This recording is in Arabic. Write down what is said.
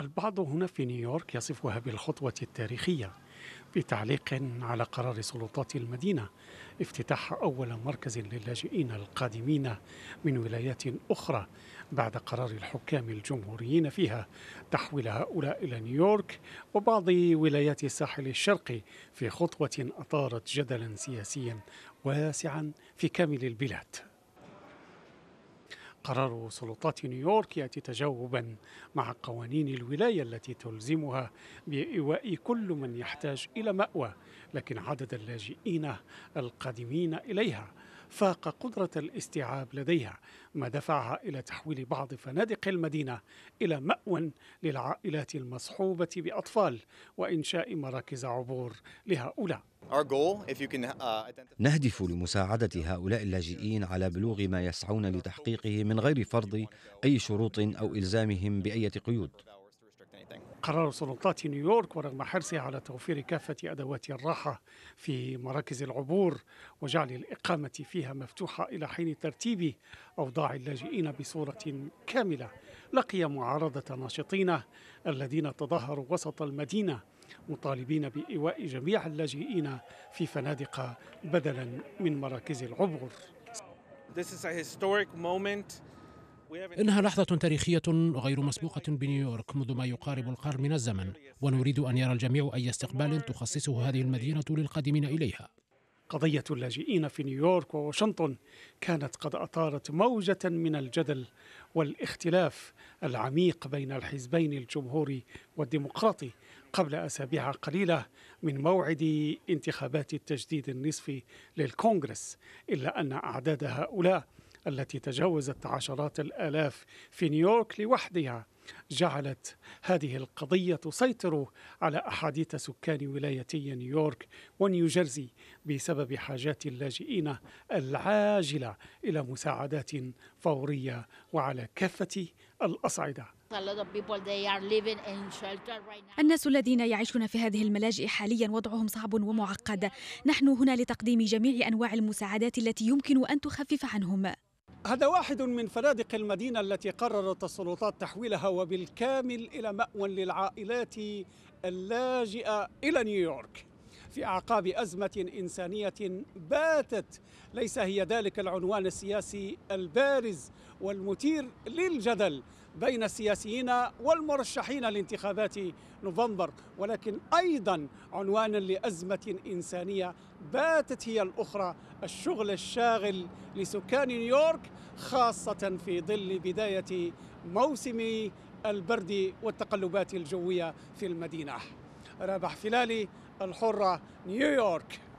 البعض هنا في نيويورك يصفها بالخطوة التاريخية في تعليق على قرار سلطات المدينة افتتاح أول مركز للاجئين القادمين من ولايات أخرى بعد قرار الحكام الجمهوريين فيها تحويل هؤلاء إلى نيويورك وبعض ولايات الساحل الشرقي في خطوة أثارت جدلا سياسيا واسعا في كامل البلاد قرار سلطات نيويورك ياتي تجاوبا مع قوانين الولايه التي تلزمها بايواء كل من يحتاج الى ماوى لكن عدد اللاجئين القادمين اليها فاق قدرة الاستيعاب لديها ما دفعها إلى تحويل بعض فنادق المدينة إلى مأوى للعائلات المصحوبة بأطفال وإنشاء مراكز عبور لهؤلاء uh, نهدف لمساعدة هؤلاء اللاجئين على بلوغ ما يسعون لتحقيقه من غير فرض أي شروط أو إلزامهم بأية قيود قرر سلطات نيويورك ورغم حرصها على توفير كافة أدوات الراحة في مراكز العبور وجعل الإقامة فيها مفتوحة إلى حين ترتيب أوضاع اللاجئين بصورة كاملة لقي معارضة ناشطين الذين تظاهروا وسط المدينة مطالبين بإيواء جميع اللاجئين في فنادق بدلا من مراكز العبور This is a historic moment إنها لحظة تاريخية غير مسبوقة بنيويورك منذ ما يقارب القرن من الزمن ونريد أن يرى الجميع أي استقبال تخصصه هذه المدينة للقادمين إليها قضية اللاجئين في نيويورك وواشنطن كانت قد أثارت موجة من الجدل والاختلاف العميق بين الحزبين الجمهوري والديمقراطي قبل أسابيع قليلة من موعد انتخابات التجديد النصفي للكونغرس إلا أن أعداد هؤلاء التي تجاوزت عشرات الآلاف في نيويورك لوحدها جعلت هذه القضية تسيطر على أحاديث سكان ولايتي نيويورك ونيوجيرسي بسبب حاجات اللاجئين العاجلة إلى مساعدات فورية وعلى كافة الأصعدة الناس الذين يعيشون في هذه الملاجئ حاليا وضعهم صعب ومعقد نحن هنا لتقديم جميع أنواع المساعدات التي يمكن أن تخفف عنهم هذا واحد من فنادق المدينة التي قررت السلطات تحويلها وبالكامل إلى مأوى للعائلات اللاجئة إلى نيويورك في أعقاب أزمة إنسانية باتت ليس هي ذلك العنوان السياسي البارز والمثير للجدل بين السياسيين والمرشحين لانتخابات نوفمبر ولكن أيضا عنوانا لأزمة إنسانية باتت هي الأخرى الشغل الشاغل لسكان نيويورك خاصة في ظل بداية موسم البرد والتقلبات الجوية في المدينة رابح فلالي الحرة نيويورك